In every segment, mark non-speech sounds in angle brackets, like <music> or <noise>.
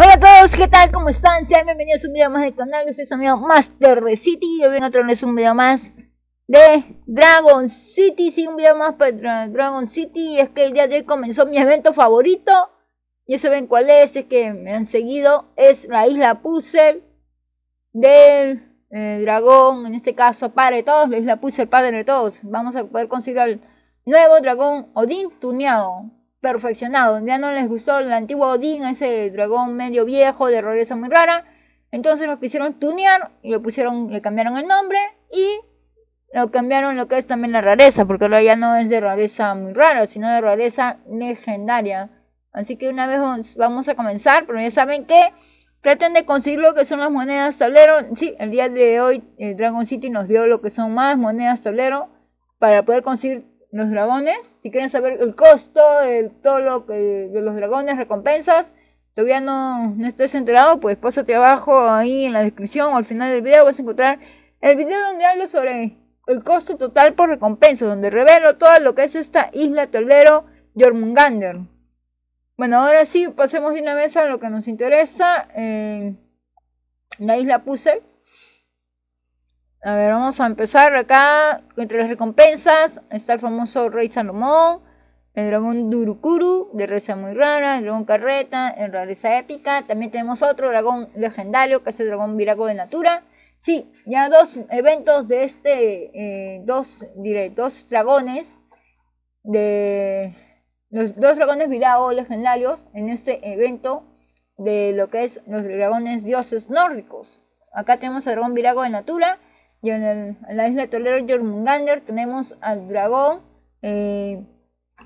Hola a todos, ¿qué tal? ¿Cómo están? Sean bienvenidos a un video más del canal, yo soy su amigo Master de City y hoy otro otro un video más de Dragon City, sí, un video más para Dragon City y es que el día de hoy comenzó mi evento favorito ya ven cuál es, es que me han seguido, es la isla Puzzle del eh, dragón, en este caso padre de todos, la isla Puzzle padre de todos, vamos a poder conseguir al nuevo dragón Odín tuneado, perfeccionado. Ya no les gustó el antiguo Odín, ese dragón medio viejo de rareza muy rara. Entonces lo quisieron tunear y le pusieron, le cambiaron el nombre y lo cambiaron lo que es también la rareza, porque ahora ya no es de rareza muy rara, sino de rareza legendaria. Así que una vez vamos a comenzar, pero ya saben que traten de conseguir lo que son las monedas tablero. Sí, el día de hoy el eh, Dragon City nos dio lo que son más monedas tablero para poder conseguir los dragones. Si quieren saber el costo de todo lo que, eh, de los dragones, recompensas, todavía no, estés enterado, pues pásate abajo ahí en la descripción o al final del video vas a encontrar el video donde hablo sobre el costo total por recompensa, donde revelo todo lo que es esta isla tolero Jormungander. Bueno, ahora sí, pasemos de una vez a lo que nos interesa, eh, la isla Puzzle. A ver, vamos a empezar acá. Entre las recompensas está el famoso Rey Sanomón, el dragón Durukuru, de reza muy rara, el dragón Carreta, en realeza épica. También tenemos otro dragón legendario, que es el dragón Virago de Natura. Sí, ya dos eventos de este, eh, dos, diré, dos dragones, de los dos dragones Virago legendarios en este evento de lo que es los dragones dioses nórdicos. Acá tenemos el dragón Virago de Natura y en, la isla de Jormungander, tenemos al dragón, eh,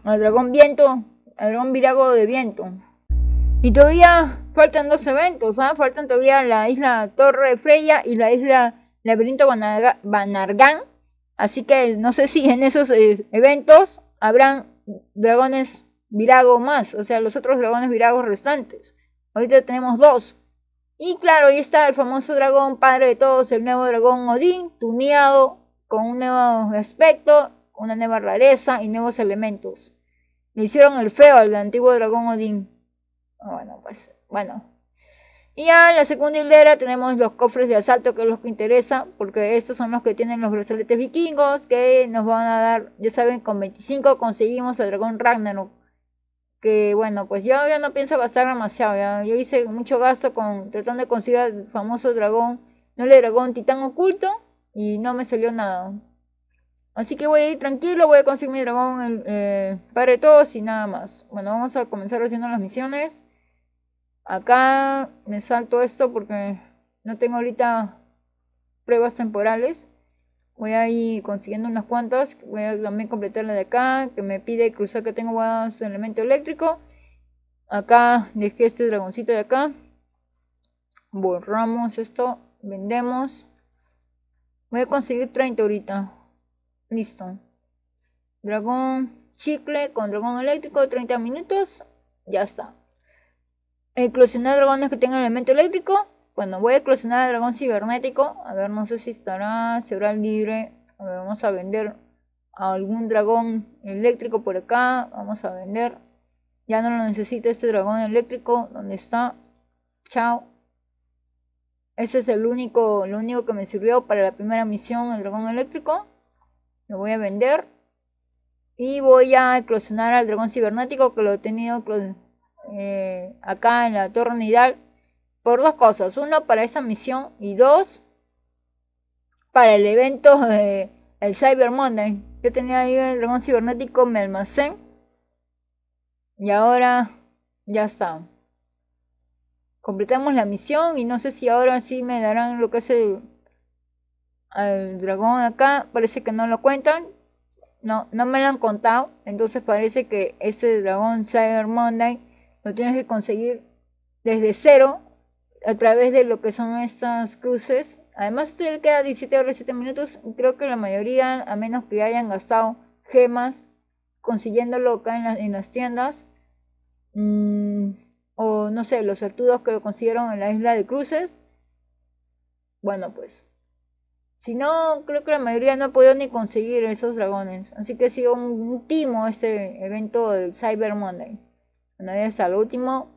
al dragón viento, al dragón virago de viento. Y todavía faltan dos eventos, ¿ah? faltan todavía la isla Torre Freya y la isla Laberinto Banargán. Banargan. Así que no sé si en esos eh, eventos habrán dragones virago más, o sea, los otros dragones viragos restantes. Ahorita tenemos dos, y claro, ahí está el famoso dragón, padre de todos, el nuevo dragón Odín, tuneado con un nuevo aspecto, una nueva rareza y nuevos elementos. Le hicieron el feo al antiguo dragón Odín. Ah, bueno, pues, bueno. Y ya en la segunda hilera tenemos los cofres de asalto, que es lo que interesa, porque estos son los que tienen los brazaletes vikingos, que nos van a dar, ya saben, con 25 conseguimos el dragón Ragnarok que bueno, pues yo ya no pienso gastar demasiado, ya. yo hice mucho gasto con tratando de conseguir al famoso dragón, no le dragón titán oculto y no me salió nada. Así que voy a ir tranquilo, voy a conseguir mi dragón eh, para todos y nada más. Bueno, vamos a comenzar haciendo las misiones. Acá me salto esto porque no tengo ahorita pruebas temporales voy a ir consiguiendo unas cuantas. Voy a también completar la de acá, que me pide cruzar que tengo guardados elemento eléctrico. Acá dejé este dragoncito de acá. Borramos esto, vendemos. Voy a conseguir 30 ahorita. Listo. Dragón chicle con dragón eléctrico, 30 minutos. Ya está. Eclosionar dragones que tengan elemento eléctrico. Bueno, voy a eclosionar al dragón cibernético. A ver, no sé si estará, será libre. A ver, vamos a vender a algún dragón eléctrico por acá. Vamos a vender. Ya no lo necesita este dragón eléctrico. ¿Dónde está? Chao. Ese es el único, lo único que me sirvió para la primera misión, el dragón eléctrico. Lo voy a vender. Y voy a eclosionar al dragón cibernético que lo he tenido eh, acá en la torre nidal por dos cosas. Uno, para esa misión y dos, para el evento de eh, el Cyber Monday. Yo tenía ahí el dragón cibernético, me almacén. Y ahora ya está. Completamos la misión y no sé si ahora sí me darán lo que es el, el dragón acá. Parece que no lo cuentan. No, no me lo han contado. Entonces parece que ese dragón Cyber Monday lo tienes que conseguir desde cero a través de lo que son estas cruces. Además, que queda 17 horas y 7 minutos. Creo que la mayoría, a menos que hayan gastado gemas Consiguiendo acá en, en las tiendas, mm, o no sé, los certudos que lo consiguieron en la isla de cruces. Bueno, pues. Si no, creo que la mayoría no ha podido ni conseguir esos dragones. Así que ha sido un, último este evento del Cyber Monday. Bueno, es al último.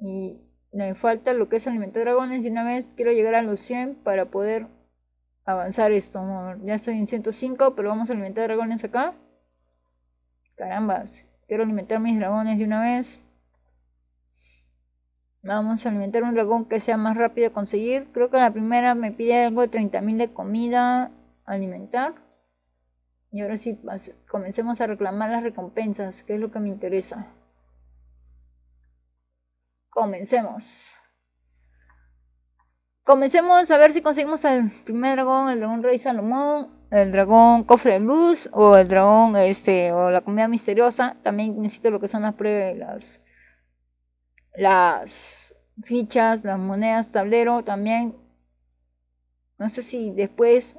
Y me falta lo que es alimentar dragones y una vez quiero llegar a los 100 para poder avanzar esto. Ya estoy en 105, pero vamos a alimentar dragones acá. Carambas, quiero alimentar mis dragones de una vez. Vamos a alimentar un dragón que sea más rápido de conseguir. Creo que la primera me pide algo de 30.000 de comida alimentar. Y ahora sí, comencemos a reclamar las recompensas, que es lo que me interesa. Comencemos. Comencemos a ver si conseguimos el primer dragón, el dragón rey Salomón, el dragón cofre de luz o el dragón este o la comida misteriosa. También necesito lo que son las pruebas, las, las fichas, las monedas, tablero también. No sé si después,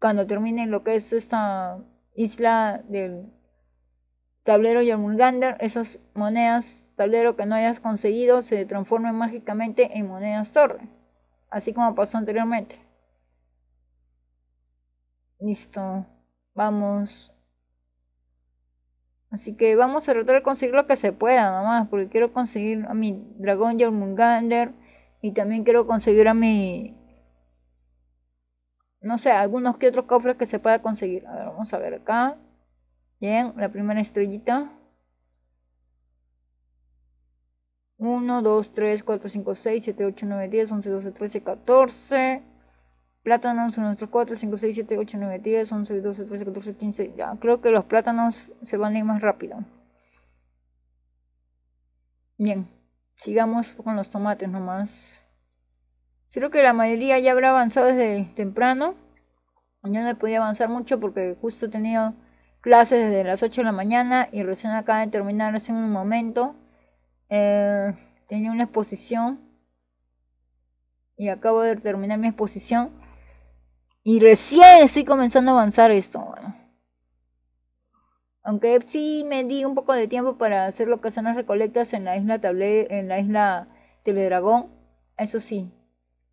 cuando termine lo que es esta isla del tablero y el Mulgander, esas monedas tablero que no hayas conseguido se transforme mágicamente en monedas torre, así como pasó anteriormente. Listo, vamos. Así que vamos a tratar de conseguir lo que se pueda, nomás, porque quiero conseguir a mi dragón Jormungander y también quiero conseguir a mi no sé, algunos que otros cofres que se pueda conseguir. A vamos a ver acá. Bien, la primera estrellita. 1, 2, 3, 4, 5, 6, 7, 8, 9, 10, 11, 12, 13, 14. Plátanos, 1, 2, 4, 5, 6, 7, 8, 9, 10, 11, 12, 13, 14, 15. Ya, creo que los plátanos se van a ir más rápido. Bien, sigamos con los tomates nomás. Creo que la mayoría ya habrá avanzado desde temprano. Yo no podido avanzar mucho porque justo he tenido clases desde las 8 de la mañana y recién acaba de terminar hace un momento. Eh, tenía una exposición y acabo de terminar mi exposición y recién estoy comenzando a avanzar esto. Aunque sí me di un poco de tiempo para hacer lo que son las recolectas en la isla Table en la isla Teledragón, eso sí.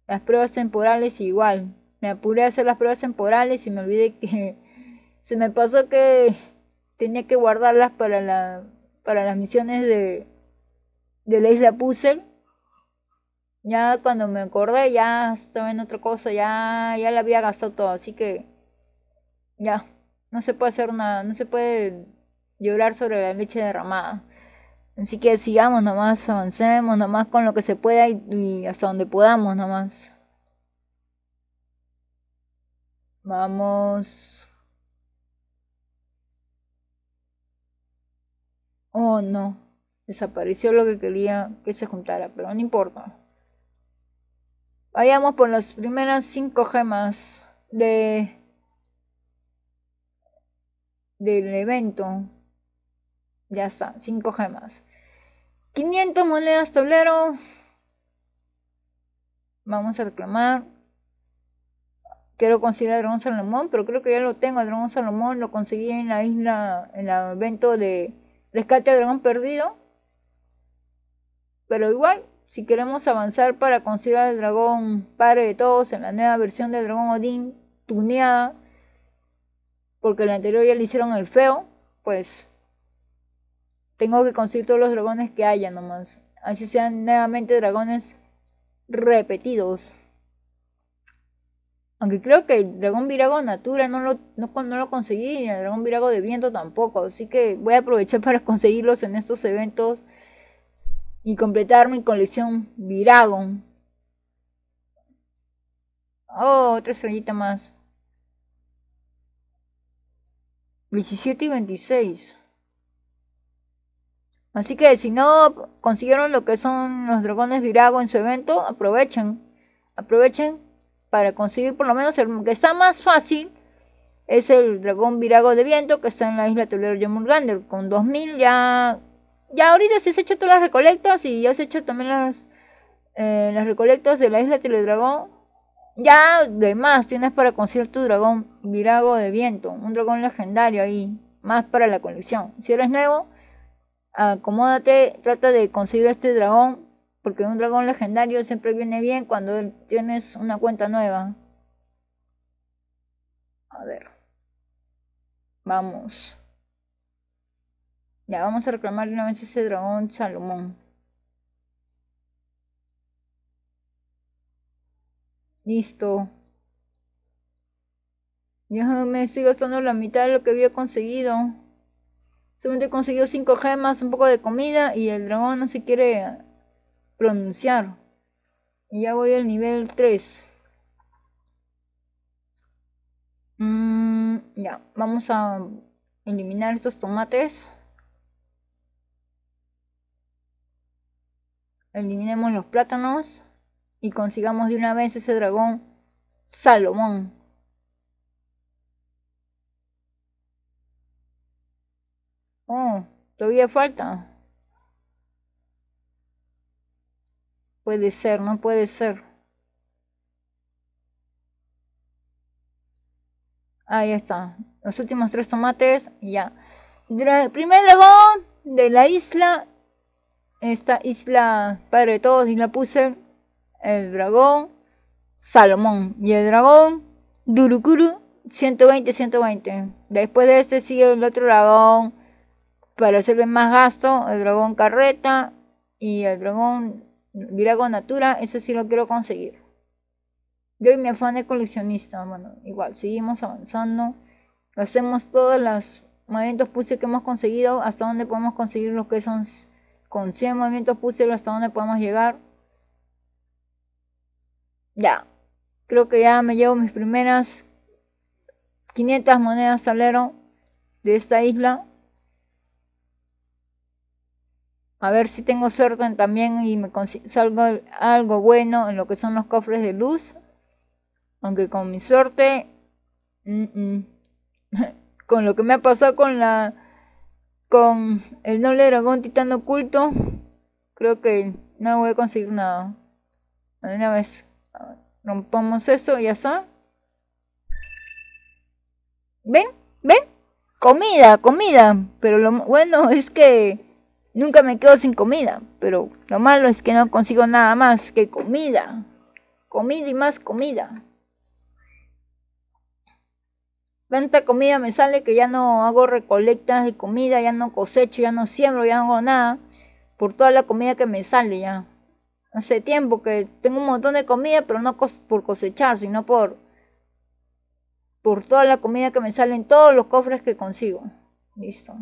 Las pruebas temporales igual. Me apuré a hacer las pruebas temporales y me olvidé que se me pasó que tenía que guardarlas para la para las misiones de de la la puse. Ya cuando me acordé, ya estaba en otra cosa, ya, ya la había gastado todo, así que ya, no se puede hacer nada, no se puede llorar sobre la leche derramada. Así que sigamos nomás, avancemos nomás con lo que se pueda y hasta donde podamos nomás. Vamos. Oh no. Desapareció lo que quería que se juntara, pero no importa. Vayamos por las primeras cinco gemas de del evento. Ya está, 5 gemas. 500 monedas tablero. Vamos a reclamar. Quiero conseguir a Dragón Salomón, pero creo que ya lo tengo. A Dragón Salomón lo conseguí en la isla, en el evento de Rescate a Dragón Perdido. Pero igual, si queremos avanzar para conseguir al dragón padre de todos en la nueva versión del dragón Odín tuneada, porque la anterior ya le hicieron el feo, pues tengo que conseguir todos los dragones que haya nomás. Así sean nuevamente dragones repetidos. Aunque creo que el dragón virago natura no lo, no, no lo conseguí, ni el dragón virago de viento tampoco. Así que voy a aprovechar <laughs> para conseguirlos en estos eventos y completar mi colección Viragon. Oh, otra estrellita más. 17 y 26. Así que si no consiguieron lo que son los dragones Virago en su evento, aprovechen. Aprovechen para conseguir por lo menos el que está más fácil. Es el dragón Virago de viento que está en la isla Toledo de Con 2000 ya ya ahorita si has hecho todas las recolectas y ya has hecho también las, eh, las recolectas de la isla Teledragón, ya de más tienes para conseguir tu dragón virago de viento, un dragón legendario ahí, más para la colección. Si eres nuevo, acomódate, trata de conseguir este dragón, porque un dragón legendario siempre viene bien cuando tienes una cuenta nueva. A ver. Vamos. Ya, vamos a reclamar una vez ese dragón Salomón. Listo. Ya me estoy gastando la mitad de lo que había conseguido. Solamente he conseguido 5 gemas, un poco de comida y el dragón no se quiere pronunciar. Y ya voy al nivel 3. Mm, ya, vamos a eliminar estos tomates. eliminemos los plátanos y consigamos de una vez ese dragón Salomón. Oh, todavía falta. Puede ser, no puede ser. Ahí está. Los últimos tres tomates. Ya. primer dragón de la isla esta isla Padre de Todos y la puse el dragón Salomón y el dragón Durukuru 120-120. Después de este sigue el otro dragón para hacerle más gasto, el dragón carreta y el dragón Virago Natura, eso sí lo quiero conseguir. Yo y mi afán de coleccionista, bueno, igual, seguimos avanzando. Hacemos todos los movimientos puzzle que hemos conseguido hasta donde podemos conseguir los que son con 100 movimientos puse hasta dónde podemos llegar. Ya. Creo que ya me llevo mis primeras 500 monedas salero de esta isla. A ver si tengo suerte también y me salgo algo bueno en lo que son los cofres de luz. Aunque con mi suerte, mm, mm. <laughs> con lo que me ha pasado con la con el Noble dragón titán oculto, creo que no voy a conseguir nada. Una vez rompamos eso, ya está. ¿Ven? ¿Ven? Comida, comida. Pero lo bueno es que nunca me quedo sin comida. Pero lo malo es que no consigo nada más que comida. Comida y más comida tanta comida me sale que ya no hago recolectas de comida, ya no cosecho, ya no siembro, ya no hago nada, por toda la comida que me sale ya. Hace tiempo que tengo un montón de comida, pero no por cosechar, sino por, por toda la comida que me sale en todos los cofres que consigo. Listo.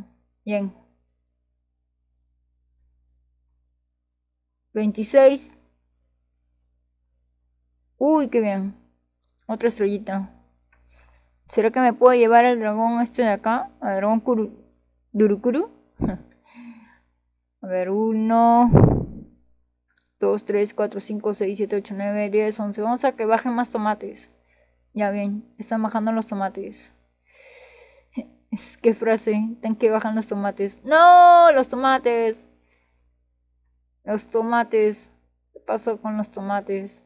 Bien. 26. Uy, qué bien. Otra estrellita. ¿Será que me puedo llevar el dragón este de acá? Al dragón Durukuru. <laughs> A ver, uno. Dos, tres, cuatro, cinco, seis, siete, ocho, nueve, diez, once. Vamos a que bajen más tomates. Ya bien, están bajando los tomates. Es que frase, están que bajar los tomates. ¡No! ¡Los tomates! Los tomates. ¿Qué pasó con los tomates?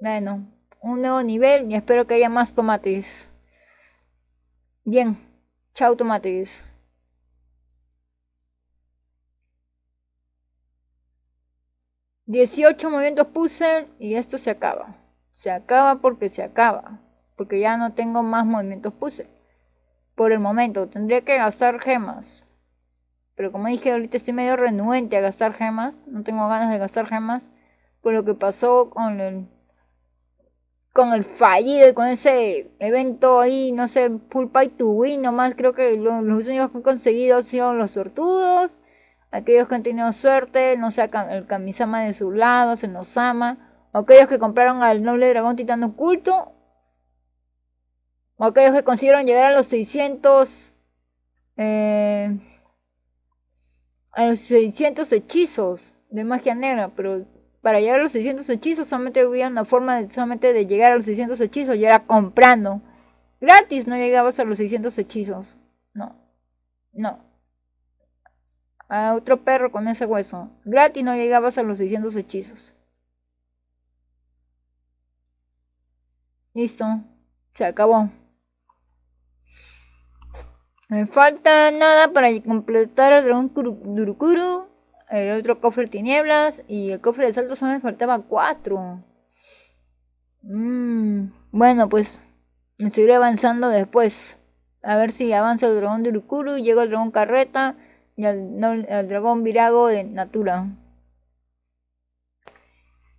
Bueno, un nuevo nivel y espero que haya más tomates. Bien, chao tomates. 18 movimientos puse y esto se acaba. Se acaba porque se acaba. Porque ya no tengo más movimientos puse. Por el momento, tendría que gastar gemas. Pero como dije, ahorita estoy medio renuente a gastar gemas. No tengo ganas de gastar gemas. Por lo que pasó con el con el fallido, con ese evento ahí, no sé, full pay to win, nomás creo que los, únicos que han conseguido son los sortudos, aquellos que han tenido suerte, no sé, el Kamisama de su lado, se nos ama, aquellos que compraron al noble dragón titán oculto, aquellos que consiguieron llegar a los 600, eh, a los 600 hechizos de magia negra, pero para llegar a los 600 hechizos solamente había una forma de, de llegar a los 600 hechizos y era comprando. Gratis no llegabas a los 600 hechizos. No. No. A otro perro con ese hueso. Gratis no llegabas a los 600 hechizos. Listo. Se acabó. Me falta nada para completar el dragón Durukuru el eh, otro cofre de tinieblas y el cofre de salto solo me faltaba 4. Mm, bueno, pues Me seguiré avanzando después. A ver si avanza el dragón de Urukuru, llega el dragón carreta y al, el dragón virago de Natura.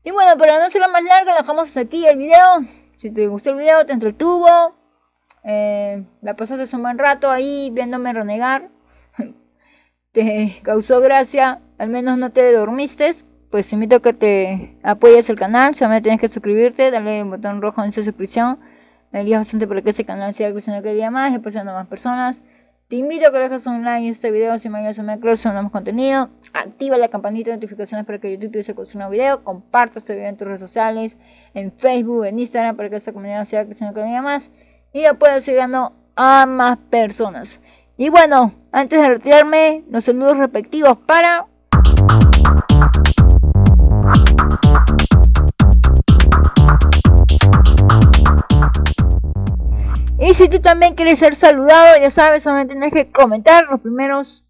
Y bueno, para no ser más largo, dejamos hasta aquí el video. Si te gustó el video, te entretuvo. Eh, la pasaste un buen rato ahí viéndome renegar. <laughs> te causó gracia al menos no te dormiste, pues te invito a que te apoyes el canal. Solamente tienes que suscribirte, dale el botón rojo en su suscripción. Me ayuda bastante para que este canal siga creciendo cada día más y apoyando a más personas. Te invito a que dejes un like en este video si me ayudas a mejorar más contenido. Activa la campanita de notificaciones para que YouTube te con un nuevo video. Comparte este video en tus redes sociales, en Facebook, en Instagram, para que esta comunidad siga creciendo cada día más. Y ya puedas llegando a más personas. Y bueno, antes de retirarme, los saludos respectivos para... Y si tú también quieres ser saludado, ya sabes, solamente tienes que comentar los primeros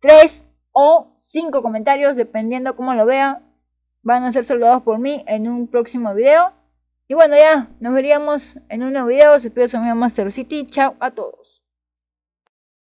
3 o 5 comentarios, dependiendo cómo lo vea. Van a ser saludados por mí en un próximo video. Y bueno, ya nos veríamos en un nuevo video. Se pido su amigo Master City. Chao a todos.